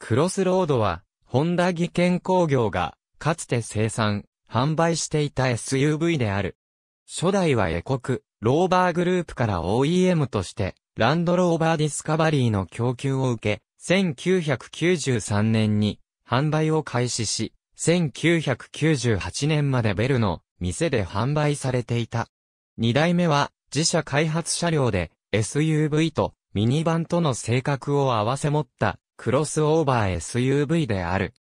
クロスロードは、ホンダ技研工業が、かつて生産、販売していた SUV である。初代はエコク、ローバーグループから OEM として、ランドローバーディスカバリーの供給を受け、1993年に販売を開始し、1998年までベルの店で販売されていた。二代目は自社開発車両で SUV とミニバンとの性格を合わせ持ったクロスオーバー SUV である。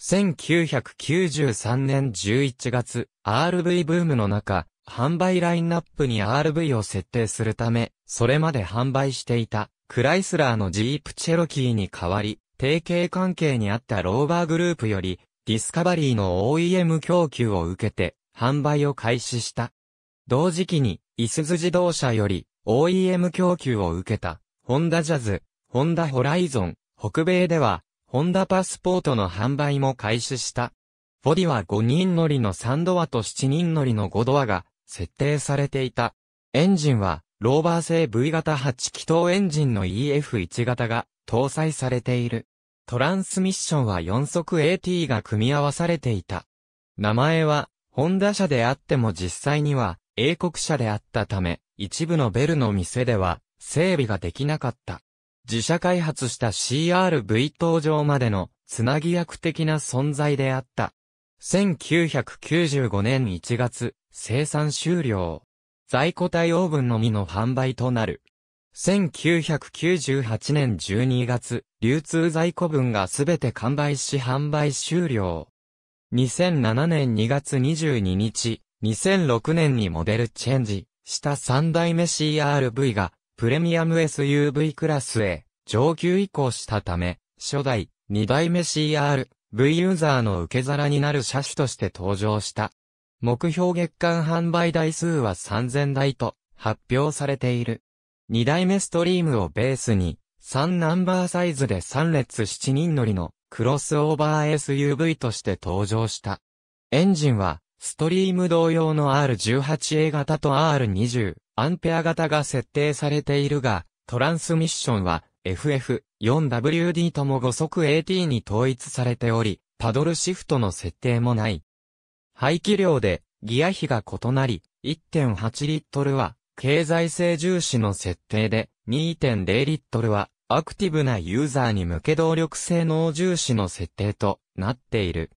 1993年11月、RV ブームの中、販売ラインナップに RV を設定するため、それまで販売していた、クライスラーのジープチェロキーに代わり、提携関係にあったローバーグループより、ディスカバリーの OEM 供給を受けて、販売を開始した。同時期に、イスズ自動車より、OEM 供給を受けた、ホンダジャズ、ホンダホライゾン、北米では、ホンダパスポートの販売も開始した。フォディは5人乗りの3ドアと7人乗りの5ドアが設定されていた。エンジンは、ローバー製 V 型8気筒エンジンの EF1 型が搭載されている。トランスミッションは4速 AT が組み合わされていた。名前は、ホンダ車であっても実際には、英国車であったため、一部のベルの店では、整備ができなかった。自社開発した CRV 登場までのつなぎ役的な存在であった。1995年1月、生産終了。在庫対応分のみの販売となる。1998年12月、流通在庫分がすべて完売し販売終了。2007年2月22日、2006年にモデルチェンジした3代目 CRV がプレミアム SUV クラスへ上級移行したため、初代二代目 CR、V ユーザーの受け皿になる車種として登場した。目標月間販売台数は3000台と発表されている。二代目ストリームをベースに、3ナンバーサイズで3列7人乗りのクロスオーバー SUV として登場した。エンジンは、ストリーム同様の R18A 型と R20、アンペア型が設定されているが、トランスミッションは FF4WD とも5速 AT に統一されており、パドルシフトの設定もない。排気量でギア比が異なり、1.8リットルは経済性重視の設定で、2.0リットルはアクティブなユーザーに向け動力性能重視の設定となっている。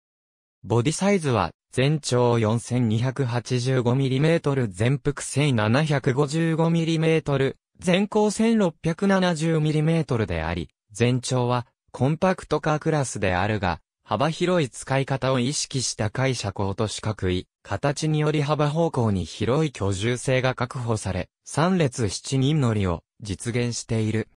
ボディサイズは全長 4285mm 全幅 1755mm 全高 1670mm であり、全長はコンパクトカークラスであるが、幅広い使い方を意識した解釈をと四角い、形により幅方向に広い居住性が確保され、3列7人乗りを実現している。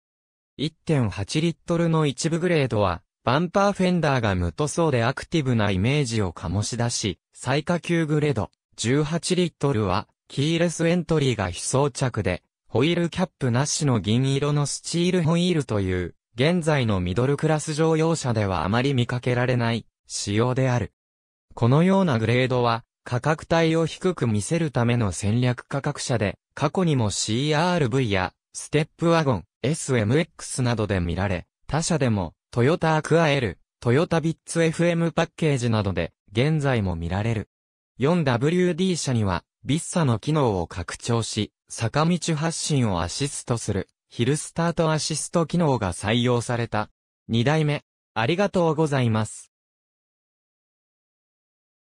1.8リットルの一部グレードは、バンパーフェンダーが無塗装でアクティブなイメージを醸し出し、最下級グレード18リットルは、キーレスエントリーが非装着で、ホイールキャップなしの銀色のスチールホイールという、現在のミドルクラス乗用車ではあまり見かけられない仕様である。このようなグレードは、価格帯を低く見せるための戦略価格車で、過去にも CRV や、ステップワゴン、SMX などで見られ、他社でも、トヨタアクア L、トヨタビッツ FM パッケージなどで、現在も見られる。4WD 車には、ビッサの機能を拡張し、坂道発進をアシストする、ヒルスタートアシスト機能が採用された。2代目、ありがとうございます。